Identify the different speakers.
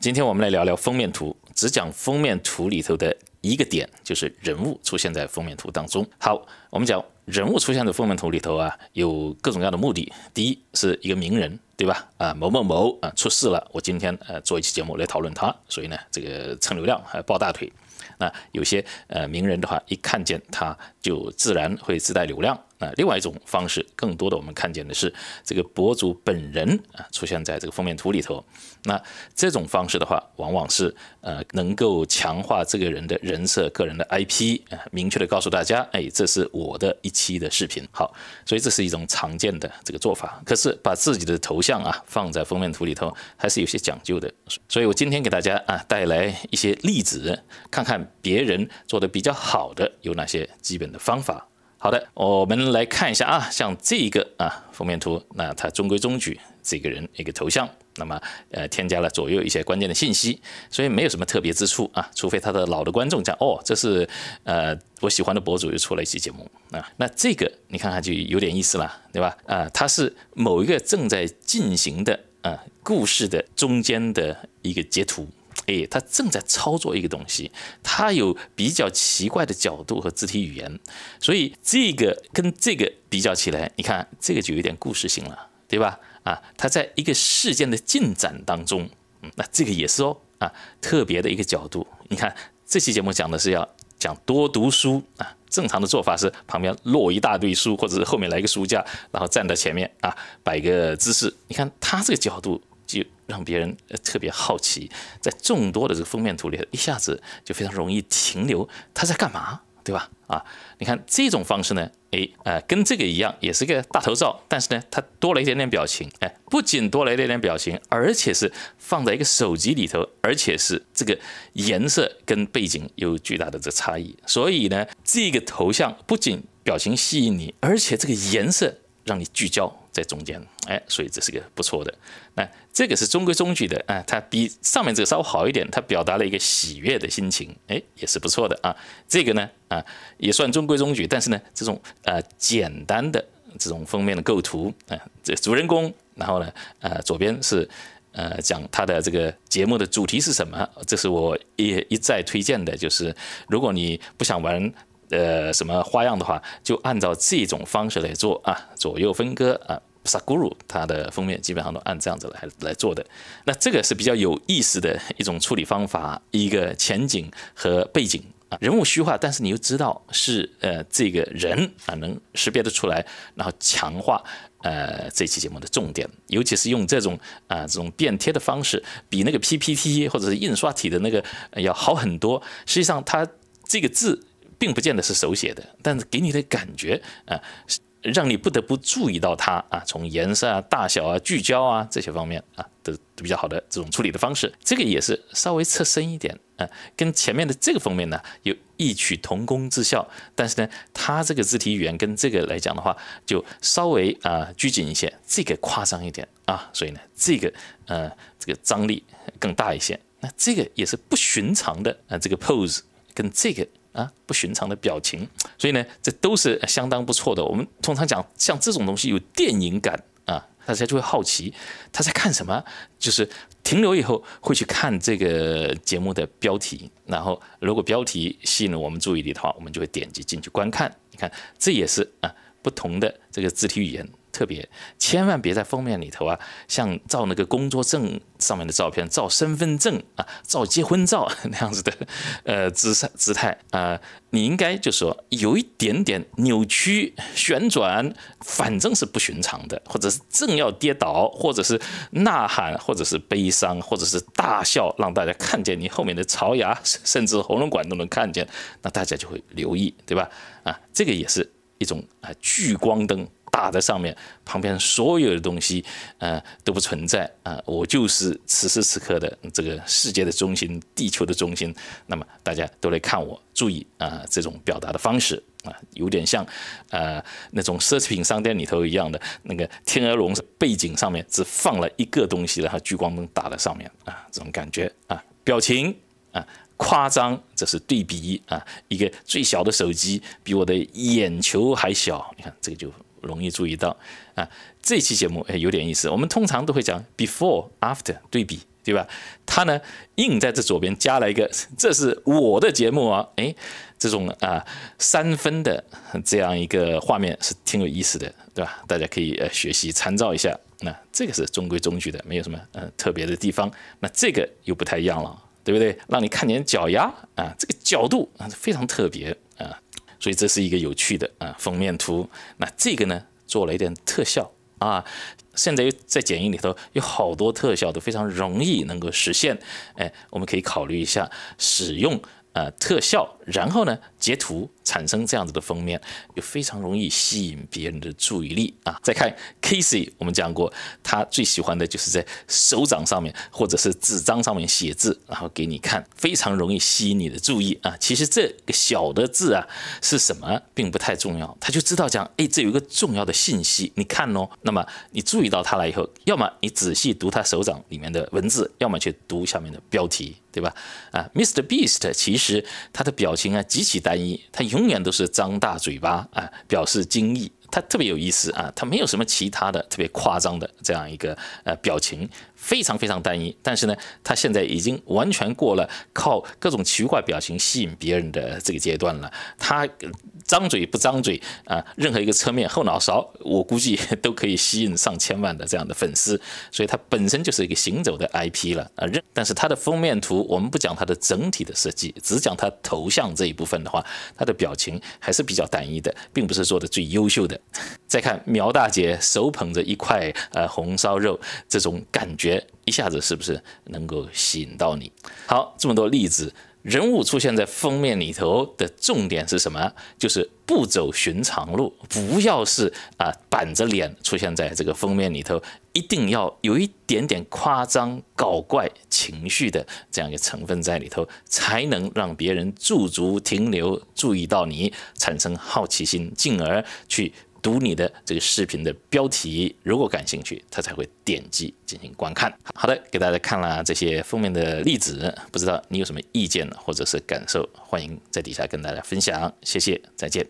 Speaker 1: 今天我们来聊聊封面图，只讲封面图里头的一个点，就是人物出现在封面图当中。好，我们讲人物出现在封面图里头啊，有各种各样的目的。第一是一个名人，对吧？啊，某某某啊出事了，我今天呃做一期节目来讨论他，所以呢这个蹭流量还抱大腿。那有些呃名人的话，一看见他就自然会自带流量。啊，另外一种方式，更多的我们看见的是这个博主本人啊出现在这个封面图里头。那这种方式的话，往往是呃能够强化这个人的人设、个人的 IP 啊，明确的告诉大家，哎，这是我的一期的视频。好，所以这是一种常见的这个做法。可是把自己的头像啊放在封面图里头，还是有些讲究的。所以我今天给大家啊带来一些例子，看看别人做的比较好的有哪些基本的方法。好的，我们来看一下啊，像这一个啊封面图，那它中规中矩，这个人一个头像，那么呃添加了左右一些关键的信息，所以没有什么特别之处啊，除非他的老的观众讲哦，这是呃我喜欢的博主又出了一期节目啊，那这个你看看就有点意思了，对吧？啊，它是某一个正在进行的啊故事的中间的一个截图。诶，他正在操作一个东西，他有比较奇怪的角度和肢体语言，所以这个跟这个比较起来，你看这个就有点故事性了，对吧？啊，他在一个事件的进展当中，嗯，那这个也是哦，啊，特别的一个角度。你看这期节目讲的是要讲多读书啊，正常的做法是旁边落一大堆书，或者是后面来一个书架，然后站在前面啊摆个姿势。你看他这个角度。就让别人特别好奇，在众多的这个封面图里，一下子就非常容易停留。他在干嘛，对吧？啊，你看这种方式呢，哎，呃，跟这个一样，也是个大头照，但是呢，它多了一点点表情。哎，不仅多了一点点表情，而且是放在一个手机里头，而且是这个颜色跟背景有巨大的这差异。所以呢，这个头像不仅表情吸引你，而且这个颜色让你聚焦。在中间，哎，所以这是个不错的。那这个是中规中矩的啊，它比上面这个稍微好一点。它表达了一个喜悦的心情，哎，也是不错的啊。这个呢，啊，也算中规中矩，但是呢，这种啊简单的这种封面的构图啊，这主人公，然后呢，呃，左边是呃讲他的这个节目的主题是什么。这是我一一再推荐的，就是如果你不想玩呃什么花样的话，就按照这种方式来做啊，左右分割啊。萨古鲁，他的封面基本上都按这样子来来做的，那这个是比较有意思的一种处理方法，一个前景和背景啊，人物虚化，但是你又知道是呃这个人啊，能识别得出来，然后强化呃这期节目的重点，尤其是用这种啊这种变贴的方式，比那个 PPT 或者是印刷体的那个要好很多。实际上，他这个字并不见得是手写的，但是给你的感觉啊。让你不得不注意到它啊，从颜色啊、大小啊、聚焦啊这些方面啊，都都比较好的这种处理的方式。这个也是稍微侧身一点啊，跟前面的这个方面呢有异曲同工之效。但是呢，它这个字体语言跟这个来讲的话，就稍微啊拘谨一些，这个夸张一点啊，所以呢，这个呃这个张力更大一些。那这个也是不寻常的啊，这个 pose 跟这个。啊，不寻常的表情，所以呢，这都是相当不错的。我们通常讲，像这种东西有电影感啊，大家就会好奇他在看什么，就是停留以后会去看这个节目的标题，然后如果标题吸引了我们注意力的话，我们就会点击进去观看。你看，这也是啊，不同的这个肢体语言。特别，千万别在封面里头啊，像照那个工作证上面的照片，照身份证啊，照结婚照那样子的，呃，姿姿态啊，你应该就说有一点点扭曲、旋转，反正是不寻常的，或者是正要跌倒，或者是呐喊，或者是悲伤，或者是大笑，让大家看见你后面的槽牙，甚至喉咙管都能看见，那大家就会留意，对吧？啊，这个也是一种啊聚光灯。打在上面，旁边所有的东西，呃，都不存在啊！我就是此时此刻的这个世界的中心，地球的中心。那么大家都来看我，注意啊！这种表达的方式啊，有点像呃那种奢侈品商店里头一样的那个天鹅绒背景上面只放了一个东西，然后聚光灯打在上面啊，这种感觉啊，表情啊，夸张，这是对比啊！一个最小的手机比我的眼球还小，你看这个就。容易注意到啊，这期节目诶有点意思。我们通常都会讲 before after 对比，对吧？他呢硬在这左边加了一个，这是我的节目啊，哎，这种啊三分的这样一个画面是挺有意思的，对吧？大家可以呃学习参照一下。那这个是中规中矩的，没有什么嗯特别的地方。那这个又不太一样了，对不对？让你看点脚丫啊，这个角度啊非常特别。所以这是一个有趣的啊封面图，那这个呢做了一点特效啊，现在又在剪映里头有好多特效都非常容易能够实现，哎，我们可以考虑一下使用。呃，特效，然后呢，截图产生这样子的封面，就非常容易吸引别人的注意力啊。再看 Casey，我们讲过，他最喜欢的就是在手掌上面或者是纸张上面写字，然后给你看，非常容易吸引你的注意啊。其实这个小的字啊是什么，并不太重要，他就知道讲，哎，这有一个重要的信息，你看哦。那么你注意到他了以后，要么你仔细读他手掌里面的文字，要么去读下面的标题。对吧？啊，Mr. Beast 其实他的表情啊极其单一，他永远都是张大嘴巴啊，表示惊异。他特别有意思啊，他没有什么其他的特别夸张的这样一个呃表情，非常非常单一。但是呢，他现在已经完全过了靠各种奇怪表情吸引别人的这个阶段了。他张嘴不张嘴啊，任何一个侧面、后脑勺，我估计都可以吸引上千万的这样的粉丝。所以，他本身就是一个行走的 IP 了啊。任，但是他的封面图，我们不讲他的整体的设计，只讲他头像这一部分的话，他的表情还是比较单一的，并不是做的最优秀的。再看苗大姐手捧着一块呃红烧肉，这种感觉一下子是不是能够吸引到你？好，这么多例子，人物出现在封面里头的重点是什么？就是不走寻常路，不要是啊板着脸出现在这个封面里头，一定要有一点点夸张、搞怪情绪的这样一个成分在里头，才能让别人驻足停留，注意到你，产生好奇心，进而去。读你的这个视频的标题，如果感兴趣，他才会点击进行观看。好的，给大家看了这些封面的例子，不知道你有什么意见或者是感受，欢迎在底下跟大家分享。谢谢，再见。